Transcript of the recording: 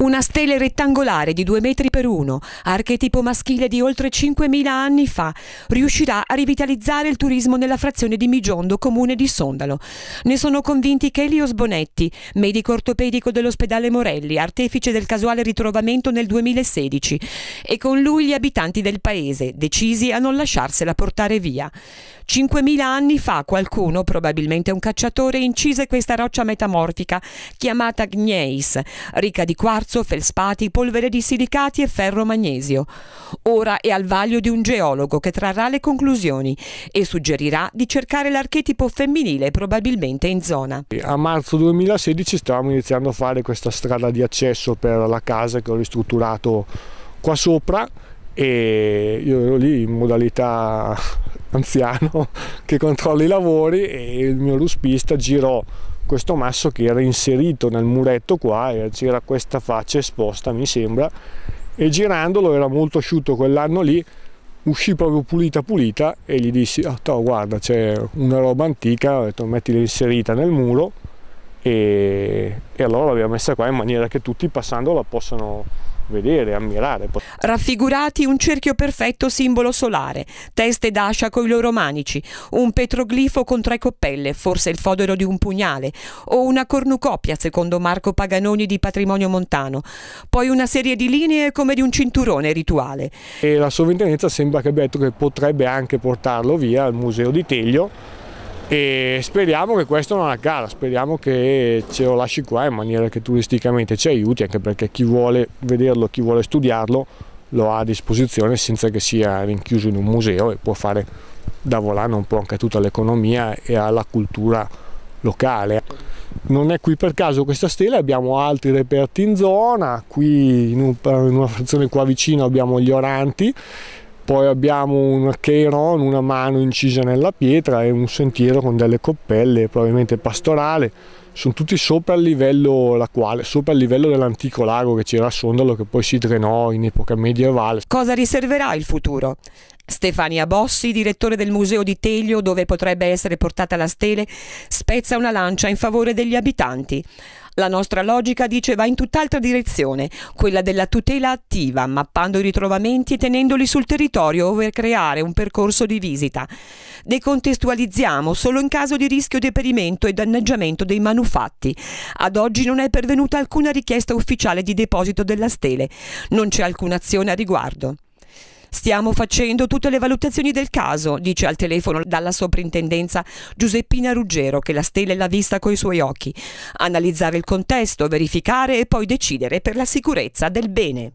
una stele rettangolare di 2 metri per 1, archetipo maschile di oltre 5.000 anni fa, riuscirà a rivitalizzare il turismo nella frazione di Migiondo, comune di Sondalo. Ne sono convinti Chelios Bonetti, medico ortopedico dell'ospedale Morelli, artefice del casuale ritrovamento nel 2016, e con lui gli abitanti del paese, decisi a non lasciarsela portare via. 5.000 anni fa qualcuno, probabilmente un cacciatore, incise questa roccia metamorfica chiamata Gneis, ricca di quarzo quarzo, felspati, polvere di silicati e ferro magnesio. Ora è al vaglio di un geologo che trarrà le conclusioni e suggerirà di cercare l'archetipo femminile probabilmente in zona. A marzo 2016 stavamo iniziando a fare questa strada di accesso per la casa che ho ristrutturato qua sopra e io ero lì in modalità anziano che controlla i lavori e il mio ruspista girò questo masso che era inserito nel muretto qua e c'era questa faccia esposta mi sembra e girandolo era molto asciutto quell'anno lì uscì proprio pulita pulita e gli dissi oh, toh, guarda c'è una roba antica ho detto mettila inserita nel muro e, e allora l'abbiamo messa qua in maniera che tutti passandola possano vedere, ammirare. Raffigurati un cerchio perfetto simbolo solare, teste d'ascia coi loro manici, un petroglifo con tre coppelle, forse il fodero di un pugnale, o una cornucopia secondo Marco Paganoni di Patrimonio Montano, poi una serie di linee come di un cinturone rituale. E la sovrintendenza sembra che abbia detto che potrebbe anche portarlo via al museo di Teglio e speriamo che questo non accada, speriamo che ce lo lasci qua in maniera che turisticamente ci aiuti anche perché chi vuole vederlo, chi vuole studiarlo lo ha a disposizione senza che sia rinchiuso in un museo e può fare da volano un po' anche a tutta l'economia e alla cultura locale. Non è qui per caso questa stella, abbiamo altri reperti in zona, qui in, un, in una frazione qua vicino abbiamo gli oranti poi abbiamo un cheiron, una mano incisa nella pietra e un sentiero con delle coppelle, probabilmente pastorale, sono tutti sopra il livello, livello dell'antico lago che c'era a Sondalo che poi si drenò in epoca medievale. Cosa riserverà il futuro? Stefania Bossi, direttore del Museo di Teglio, dove potrebbe essere portata la stele, spezza una lancia in favore degli abitanti. La nostra logica dice va in tutt'altra direzione, quella della tutela attiva, mappando i ritrovamenti e tenendoli sul territorio ove creare un percorso di visita. Decontestualizziamo solo in caso di rischio deperimento e danneggiamento dei manufatti. Ad oggi non è pervenuta alcuna richiesta ufficiale di deposito della stele. Non c'è alcuna azione a riguardo. Stiamo facendo tutte le valutazioni del caso, dice al telefono dalla soprintendenza Giuseppina Ruggero, che la stella l'ha vista coi suoi occhi. Analizzare il contesto, verificare e poi decidere per la sicurezza del bene.